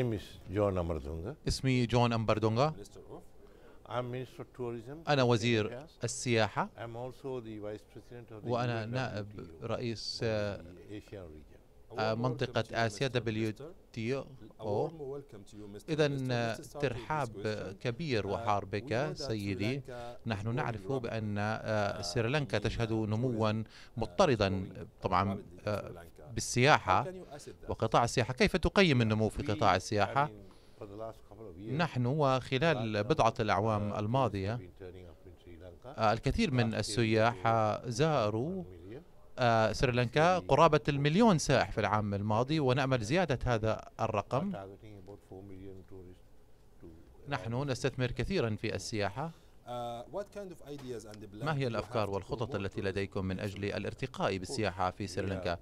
name is John Ambardonga. اسمي جون أمبردونغا. I'm Minister of Tourism. أنا وزير السياحة. I'm also the Vice President of the وأنا نائب رئيس منطقة آسيا دبليو تي أو. إذا ترحاب كبير uh, وحار بك سيدي. نحن نعرف بأن آه، uh, سريلانكا تشهد نموا مضطردا طبعا بالسياحة وقطاع السياحة كيف تقيم يعني النمو في قطاع السياحة يعني نحن وخلال بضعة الأعوام الماضية آه، الكثير من السياح زاروا آه، سريلانكا يعني قرابة المليون سائح في العام الماضي ونأمل زيادة هذا الرقم نحن نستثمر كثيرا في آه، السياحة ما هي الأفكار والخطط التي لديكم من أجل الارتقاء بالسياحة في سريلانكا؟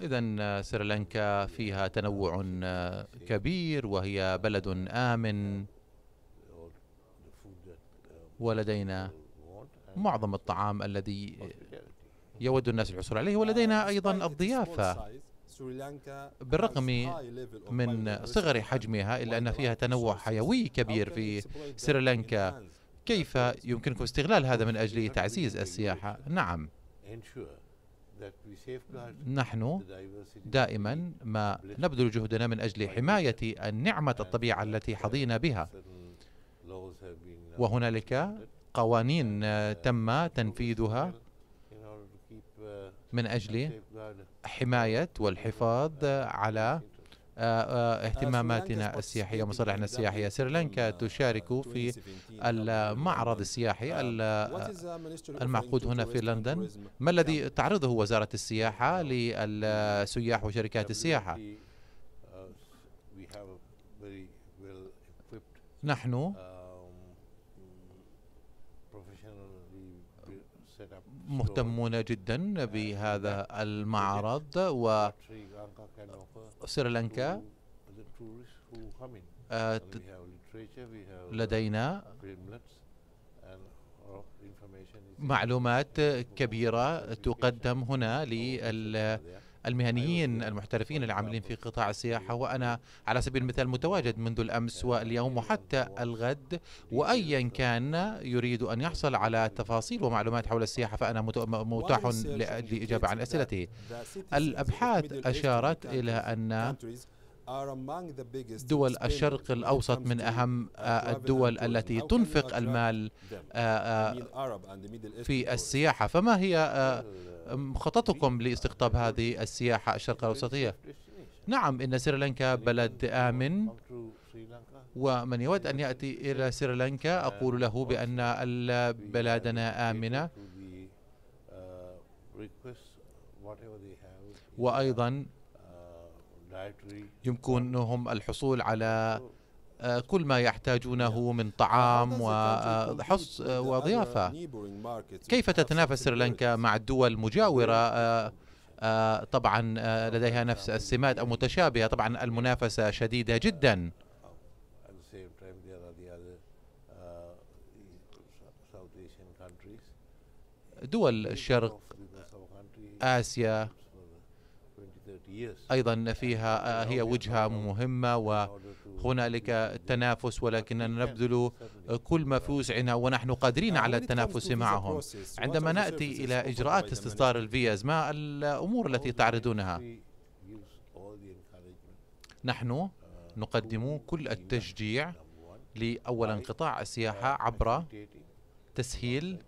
إذا آه، سريلانكا فيها تنوع آه، كبير وهي بلد آمن ولدينا معظم الطعام الذي يود الناس الحصول عليه ولدينا uh, أيضا الضيافة بالرغم من صغر حجمها إلا أن فيها تنوع حيوي كبير في سريلانكا كيف يمكنكم استغلال هذا من أجل تعزيز السياحة؟ نعم نحن دائما ما نبذل جهدنا من أجل حماية النعمة الطبيعة التي حظينا بها وهنالك قوانين تم تنفيذها من أجل حماية والحفاظ على آه، آه، آه، اهتماماتنا السياحية ومصالحنا السياحية سريلانكا تشارك في المعرض السياحي المعقود هنا في لندن ما الذي تعرضه وزارة السياحة للسياح وشركات السياحة uh, نحن um, مهتمون جدا بهذا المعرض وسريلانكا آه، لدينا معلومات كبيرة تقدم هنا لل المهنيين أيوة، أيوة. المحترفين العاملين في أيوة. قطاع السياحة وأنا على سبيل المثال متواجد منذ الأمس واليوم وحتى الغد وأيا كان يريد أن يحصل على تفاصيل ومعلومات حول السياحة فأنا متاح للإجابة عن أسئلته الأبحاث أشارت إلى أن دول الشرق الأوسط من أهم آه، الدول التي تنفق المال آه، آه، في السياحة فما هي خططكم لاستقطاب هذه السياحة الشرق الأوسطية؟ نعم إن سريلانكا بلد آمن ومن يود أن يأتي إلى سريلانكا أقول له بأن بلادنا آمنة uh, وأيضا يمكنهم الحصول على آه، كل ما يحتاجونه من طعام وحص آه، آه، وضيافة كيف تتنافس سريلانكا مع الدول المجاورة طبعا لديها نفس السمات أو متشابهة طبعا المنافسة شديدة جدا دول الشرق آسيا أيضا فيها آه، هي وجهة مهمة وهنالك تنافس ولكننا نبذل كل ما في وسعنا ونحن قادرين على التنافس معهم عندما نأتي إلى إجراءات استصدار الفيز ما الأمور التي تعرضونها نحن uh, نقدم كل التشجيع لأولا قطاع السياحة uh, عبر تسهيل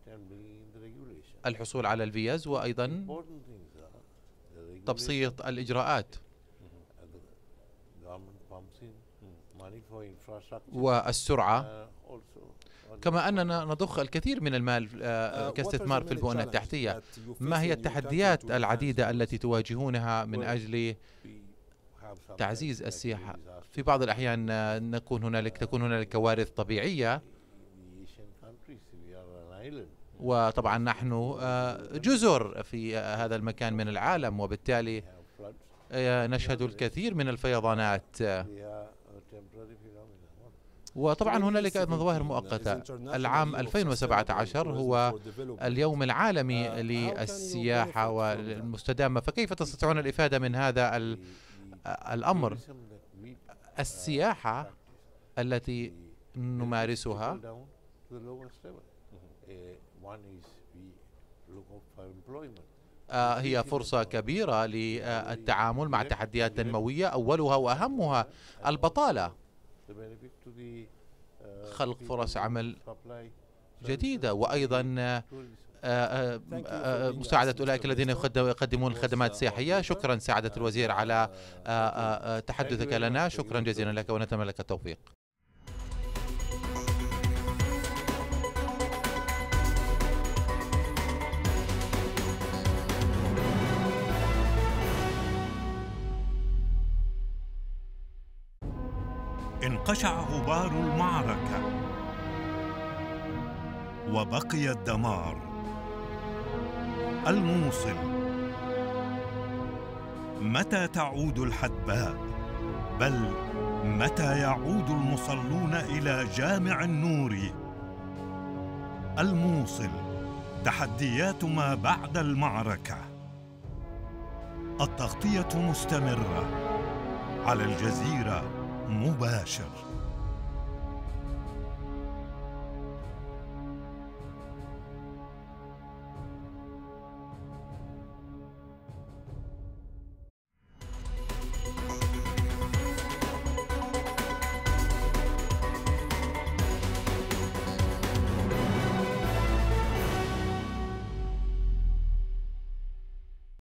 الحصول على الفيز وأيضا تبسيط الإجراءات والسرعة كما أننا نضخ الكثير من المال آه، آه، آه، كاستثمار في البنى التحتية ما هي التحديات العديدة التي تواجهونها من أجل تعزيز السياحة في بعض الأحيان نكون هنالك تكون هنالك كوارث طبيعية وطبعا نحن آه، جزر في آه، هذا المكان من العالم وبالتالي آه، نشهد الكثير من الفيضانات وطبعا هنالك ايضا ظواهر مؤقته العام 2017 هو اليوم العالمي للسياحه والمستدامه فكيف تستطيعون الافاده من هذا الامر السياحه التي نمارسها to the lowest level. Uh, one is we look for employment. Uh, هي فرصة كبيرة للتعامل uh, مع تحديات تنموية أولها وأهمها البطالة uh, خلق فرص عمل جديدة وأيضا مساعدة أولئك الذين يقدمون الخدمات السياحية شكرا سعادة الوزير على تحدثك لنا شكرا جزيلا لك ونتمنى لك التوفيق انقشع غبار المعركة وبقي الدمار الموصل متى تعود الحدباء بل متى يعود المصلون إلى جامع النور الموصل تحديات ما بعد المعركة التغطية مستمرة على الجزيرة مباشر